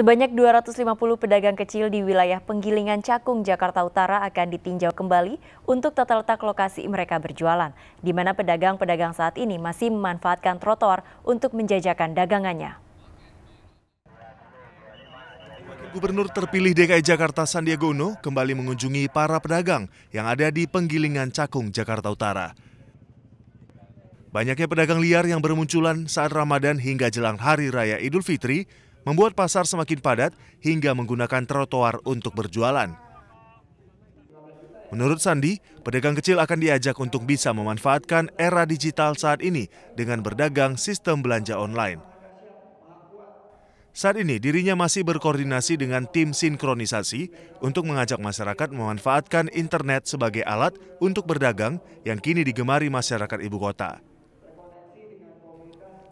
Sebanyak 250 pedagang kecil di wilayah Penggilingan Cakung, Jakarta Utara akan ditinjau kembali untuk tata letak lokasi mereka berjualan, di mana pedagang-pedagang saat ini masih memanfaatkan trotoar untuk menjajakan dagangannya. Gubernur terpilih DKI Jakarta Sandiaga Uno kembali mengunjungi para pedagang yang ada di Penggilingan Cakung, Jakarta Utara. Banyaknya pedagang liar yang bermunculan saat Ramadan hingga jelang Hari Raya Idul Fitri membuat pasar semakin padat hingga menggunakan trotoar untuk berjualan. Menurut Sandi, pedagang kecil akan diajak untuk bisa memanfaatkan era digital saat ini dengan berdagang sistem belanja online. Saat ini dirinya masih berkoordinasi dengan tim sinkronisasi untuk mengajak masyarakat memanfaatkan internet sebagai alat untuk berdagang yang kini digemari masyarakat ibu kota.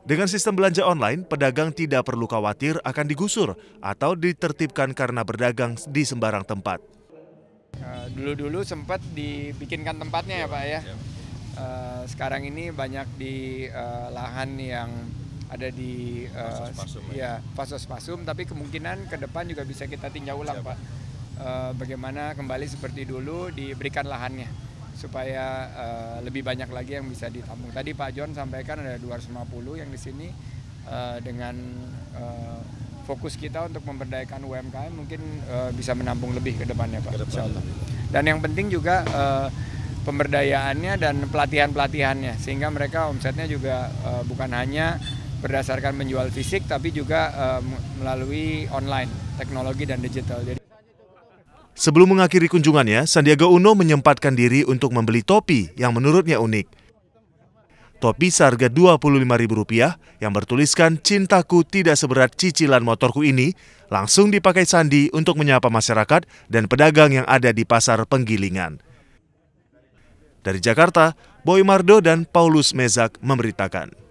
Dengan sistem belanja online, pedagang tidak perlu khawatir akan digusur atau ditertibkan karena berdagang di sembarang tempat. Eh, dulu-dulu sempat dibikinkan tempatnya ya Pak ya. Iya. Eh, sekarang ini banyak di eh, lahan yang ada di pasos-pasum, iya, ya pasos-pasum, tapi kemungkinan ke depan juga bisa kita tinjau ulang Siap. Pak. Bagaimana kembali seperti dulu diberikan lahannya supaya uh, lebih banyak lagi yang bisa ditampung. Tadi Pak John sampaikan ada 250 yang di sini uh, dengan uh, fokus kita untuk memberdayakan UMKM mungkin uh, bisa menampung lebih ke depannya Pak. Dan yang penting juga uh, pemberdayaannya dan pelatihan-pelatihannya sehingga mereka omsetnya juga uh, bukan hanya berdasarkan menjual fisik tapi juga uh, melalui online teknologi dan digital. Jadi Sebelum mengakhiri kunjungannya, Sandiaga Uno menyempatkan diri untuk membeli topi yang menurutnya unik. Topi seharga Rp25.000 yang bertuliskan Cintaku tidak seberat cicilan motorku ini langsung dipakai Sandi untuk menyapa masyarakat dan pedagang yang ada di pasar penggilingan. Dari Jakarta, Boy Mardo dan Paulus Mezak memberitakan.